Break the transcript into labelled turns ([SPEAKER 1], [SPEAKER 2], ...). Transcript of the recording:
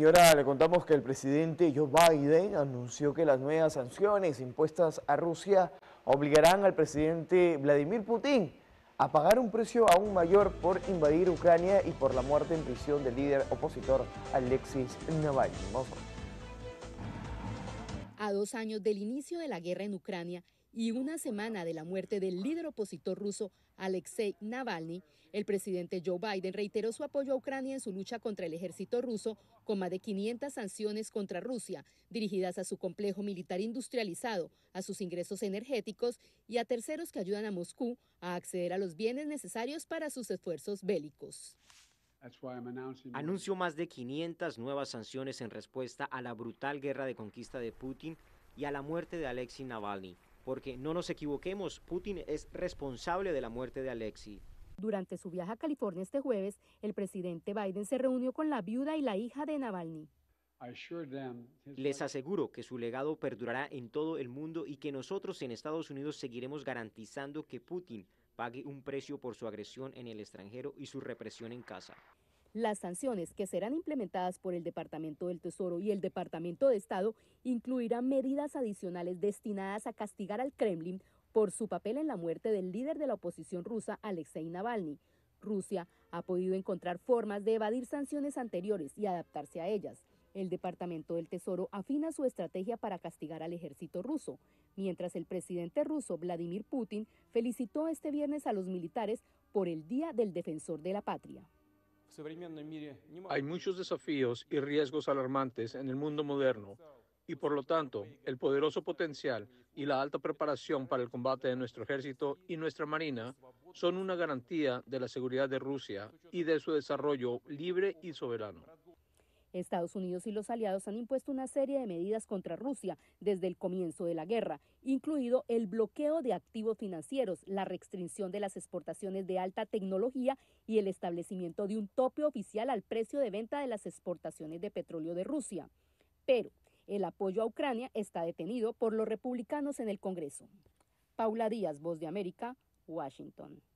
[SPEAKER 1] Y ahora le contamos que el presidente Joe Biden anunció que las nuevas sanciones impuestas a Rusia obligarán al presidente Vladimir Putin a pagar un precio aún mayor por invadir Ucrania y por la muerte en prisión del líder opositor Alexis Navalny.
[SPEAKER 2] A dos años del inicio de la guerra en Ucrania, y una semana de la muerte del líder opositor ruso Alexei Navalny, el presidente Joe Biden reiteró su apoyo a Ucrania en su lucha contra el ejército ruso con más de 500 sanciones contra Rusia dirigidas a su complejo militar industrializado, a sus ingresos energéticos y a terceros que ayudan a Moscú a acceder a los bienes necesarios para sus esfuerzos bélicos.
[SPEAKER 3] Anuncio más de 500 nuevas sanciones en respuesta a la brutal guerra de conquista de Putin y a la muerte de Alexei Navalny porque no nos equivoquemos, Putin es responsable de la muerte de Alexei.
[SPEAKER 2] Durante su viaje a California este jueves, el presidente Biden se reunió con la viuda y la hija de Navalny.
[SPEAKER 3] Les aseguro que su legado perdurará en todo el mundo y que nosotros en Estados Unidos seguiremos garantizando que Putin pague un precio por su agresión en el extranjero y su represión en casa.
[SPEAKER 2] Las sanciones que serán implementadas por el Departamento del Tesoro y el Departamento de Estado incluirán medidas adicionales destinadas a castigar al Kremlin por su papel en la muerte del líder de la oposición rusa, Alexei Navalny. Rusia ha podido encontrar formas de evadir sanciones anteriores y adaptarse a ellas. El Departamento del Tesoro afina su estrategia para castigar al ejército ruso, mientras el presidente ruso Vladimir Putin felicitó este viernes a los militares por el Día del Defensor de la Patria.
[SPEAKER 1] Hay muchos desafíos y riesgos alarmantes en el mundo moderno y por lo tanto el poderoso potencial y la alta preparación para el combate de nuestro ejército y nuestra marina son una garantía de la seguridad de Rusia y de su desarrollo libre y soberano.
[SPEAKER 2] Estados Unidos y los aliados han impuesto una serie de medidas contra Rusia desde el comienzo de la guerra, incluido el bloqueo de activos financieros, la restricción de las exportaciones de alta tecnología y el establecimiento de un tope oficial al precio de venta de las exportaciones de petróleo de Rusia. Pero el apoyo a Ucrania está detenido por los republicanos en el Congreso. Paula Díaz, Voz de América, Washington.